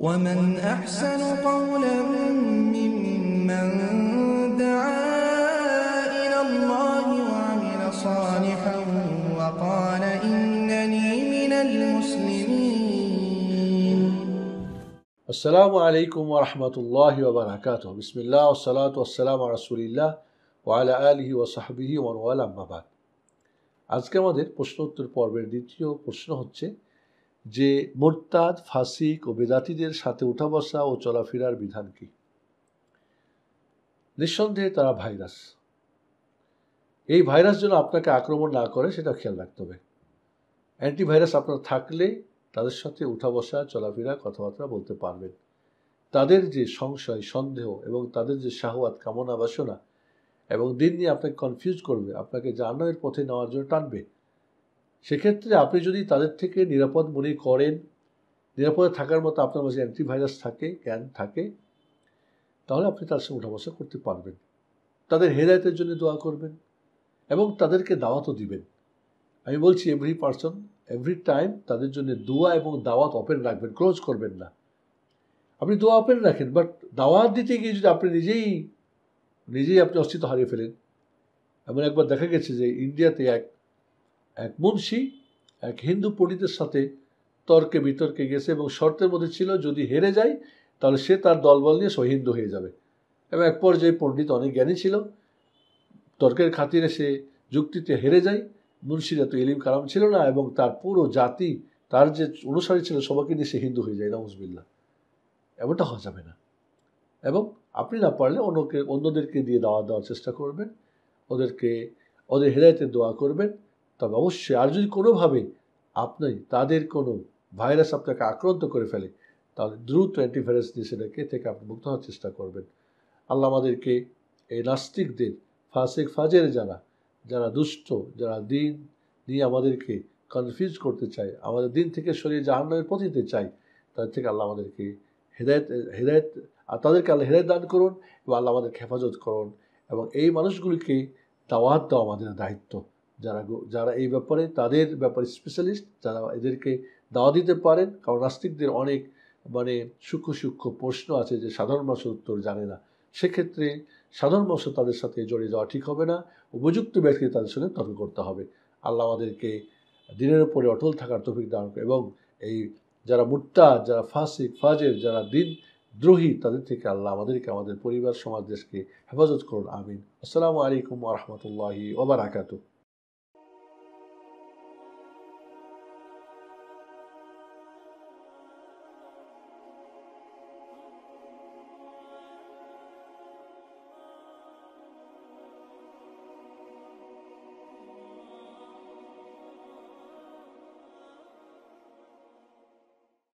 ومن أحسن قولا ممن دعا إلى الله وعمل صالحا وقال إنني من المسلمين السلام عليكم ورحمة الله وبركاته بسم الله والصلاة والسلام على رسول الله وعلى آله وصحبه ومن والاه أما بعد আজকে আমাদের প্রশ্ন উত্তর পর্বের দ্বিতীয় প্রশ্ন হচ্ছে যে মোরতাদ ফাসিক ও বেদাতিদের সাথে উঠা বসা ও চলাফেরার বিধান কি নিঃসন্দেহে তারা ভাইরাস এই ভাইরাস যেন আপনাকে আক্রমণ না করে সেটা খেয়াল রাখতে হবে অ্যান্টিভাইরাস আপনার থাকলে তাদের সাথে উঠা বসা চলাফেরা কথাবার্তা বলতে পারবেন তাদের যে সংশয় সন্দেহ এবং তাদের যে শাহওয়াত কামনা বাসনা এবং দিন নিয়ে আপনাকে কনফিউজ করবে আপনাকে জাহান্নামের পথে নেওয়ার জন্য টানবে সেক্ষেত্রে আপনি যদি তাদের থেকে নিরাপদ মনে করেন নিরাপদে থাকার মতো আপনার মাঝে অ্যান্টিভাইরাস থাকে জ্ঞান থাকে তাহলে আপনি তার সঙ্গে বসা করতে পারবেন তাদের হেদায়তের জন্য দোয়া করবেন এবং তাদেরকে দাওয়াতও দিবেন আমি বলছি এভরি পার্সন এভরি টাইম তাদের জন্য দোয়া এবং দাওয়াত ওপেন রাখবেন ক্লোজ করবেন না আপনি দোয়া ওপেন রাখেন বাট দাওয়াত দিতে গিয়ে যদি আপনি নিজেই নিজেই আপনি অস্তিত্ব হারিয়ে ফেলেন এমন একবার দেখা গেছে যে ইন্ডিয়াতে এক এক মুন্সি এক হিন্দু পণ্ডিতের সাথে তর্কে বিতর্কে গেছে এবং শর্তের মধ্যে ছিল যদি হেরে যায় তাহলে সে তার দলবল নিয়ে সহিন্দ হয়ে যাবে এবং এক পর্যায়ে পণ্ডিত অনেক জ্ঞানী ছিল তর্কের খাতিরে সে যুক্তিতে হেরে যায় মুন্সিরা তো এলিম কালাম ছিল না এবং তার পুরো জাতি তার যে অনুসারী ছিল সবাইকে নিয়ে সে হিন্দু হয়ে যায় নমজবিল্লা এমনটা হওয়া যাবে না এবং আপনি না পারলে অন্যকে অন্যদেরকে দিয়ে দাওয়া দেওয়ার চেষ্টা করবেন ওদেরকে ওদের হেদায়তের দোয়া করবেন তবে অবশ্যই আর যদি কোনোভাবে আপনি তাদের কোনো ভাইরাস আপনাকে আক্রান্ত করে ফেলে তাহলে দ্রুত অ্যান্টিভাইরাস দিয়ে সেটাকে থেকে আপনি মুক্ত হওয়ার চেষ্টা করবেন আল্লাহ আমাদেরকে এই নাস্তিকদের ফাসেক ফাজের যারা যারা দুষ্ট যারা দিন নিয়ে আমাদেরকে কনফিউজ করতে চায় আমাদের দিন থেকে সরিয়ে জাহান্নামের পথ দিতে চায় তাদের থেকে আল্লাহ আমাদেরকে হেদায়ত হেদায়ত আর তাদেরকে আল্লাহ হেদায়ত দান করুন এবং আল্লাহ আমাদেরকে হেফাজত করুন এবং এই মানুষগুলিকে দাওয়াত দেওয়া আমাদের দায়িত্ব যারা যারা এই ব্যাপারে তাদের ব্যাপারে স্পেশালিস্ট যারা এদেরকে দাওয়া দিতে পারেন কারণ নাস্তিকদের অনেক মানে সূক্ষ্ম সূক্ষ্ম প্রশ্ন আছে যে সাধারণ মানুষের উত্তর জানে না সেক্ষেত্রে সাধারণ মানুষ তাদের সাথে জড়িয়ে যাওয়া ঠিক হবে না উপযুক্ত ব্যক্তি তাদের সঙ্গে তর্ক করতে হবে আল্লাহ আমাদেরকে দিনের উপরে অটল থাকার তফিক দান করে এবং এই যারা মুর্তা যারা ফাসিক ফাজের যারা দিন দ্রোহী তাদের থেকে আল্লাহ আমাদেরকে আমাদের পরিবার সমাজ দেশকে হেফাজত করুন আমিন আসসালামু আলাইকুম রহমতুল্লাহি ওবার